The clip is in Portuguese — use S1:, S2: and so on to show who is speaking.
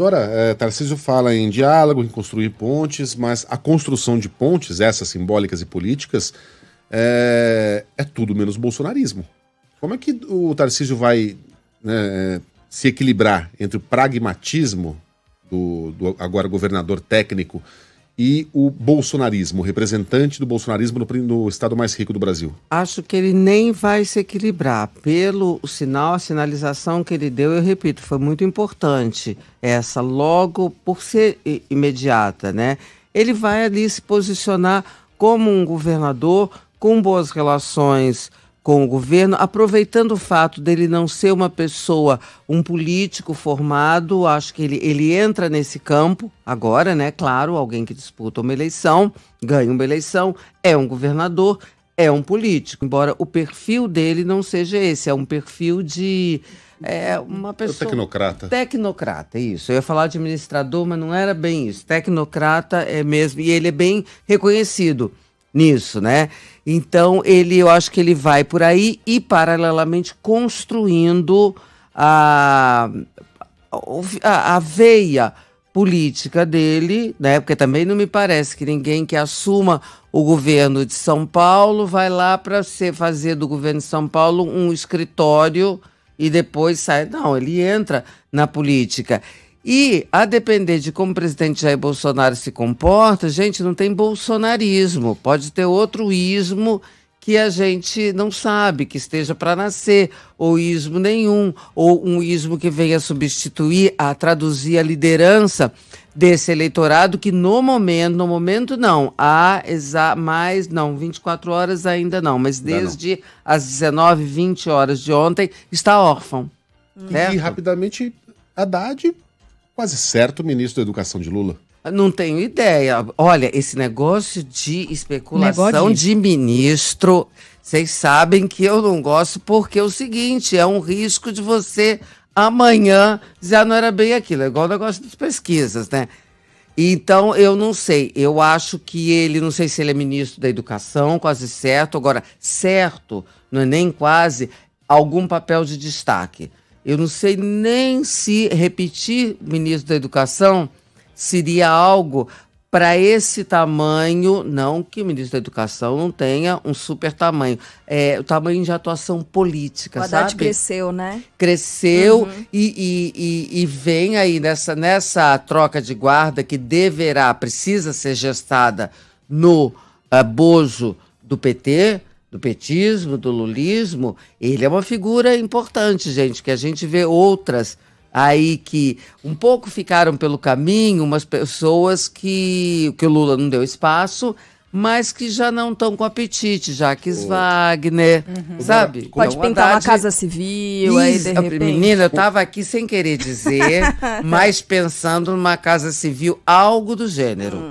S1: Dora, é, Tarcísio fala em diálogo, em construir pontes, mas a construção de pontes, essas simbólicas e políticas, é, é tudo menos bolsonarismo. Como é que o Tarcísio vai né, é, se equilibrar entre o pragmatismo do, do agora governador técnico e o bolsonarismo, representante do bolsonarismo no, no, estado mais rico do Brasil? Acho que ele nem vai se equilibrar.
S2: Pelo sinal, a sinalização que ele deu, eu repito, foi muito importante essa, logo por ser imediata, né? Ele vai ali se posicionar como um governador com boas relações com o governo, aproveitando o fato dele não ser uma pessoa, um político formado, acho que ele, ele entra nesse campo agora, né? Claro, alguém que disputa uma eleição, ganha uma eleição, é um governador, é um político, embora o perfil dele não seja esse, é um perfil de é uma pessoa. Tecnocrata. Tecnocrata, isso. Eu ia falar administrador, mas não era bem isso. Tecnocrata é mesmo. E ele é bem reconhecido nisso, né? Então ele, eu acho que ele vai por aí e paralelamente construindo a, a, a veia política dele, né? Porque também não me parece que ninguém que assuma o governo de São Paulo vai lá para fazer do governo de São Paulo um escritório e depois sai. Não, ele entra na política. E, a depender de como o presidente Jair Bolsonaro se comporta, gente, não tem bolsonarismo. Pode ter outro ismo que a gente não sabe que esteja para nascer, ou ismo nenhum, ou um ismo que venha substituir, a traduzir a liderança desse eleitorado que no momento, no momento não, há mais, não, 24 horas ainda não, mas desde não. as 19, 20 horas de ontem está órfão.
S1: Hum. E rapidamente Haddad quase certo ministro da Educação de Lula.
S2: Não tenho ideia. Olha, esse negócio de especulação negócio de... de ministro, vocês sabem que eu não gosto porque é o seguinte, é um risco de você amanhã já ah, não era bem aquilo, é igual o negócio das pesquisas, né? Então, eu não sei. Eu acho que ele, não sei se ele é ministro da Educação, quase certo. Agora, certo, não é nem quase, algum papel de destaque. Eu não sei nem se repetir ministro da Educação seria algo para esse tamanho, não que o ministro da Educação não tenha um super tamanho, é o tamanho de atuação política, o Haddad cresceu, né? Cresceu uhum. e, e, e, e, vem aí nessa, nessa troca de guarda que deverá, precisa ser gestada no uh, bojo do PT, do petismo, do lulismo, ele é uma figura importante, gente, que a gente vê outras aí que um pouco ficaram pelo caminho, umas pessoas que, que o Lula não deu espaço, mas que já não estão com apetite, Jacques oh. Wagner, uhum. sabe? Pode é pintar uma casa civil, Isso, aí de repente... Menina, eu estava aqui sem querer dizer, mas pensando numa casa civil, algo do gênero. Hum.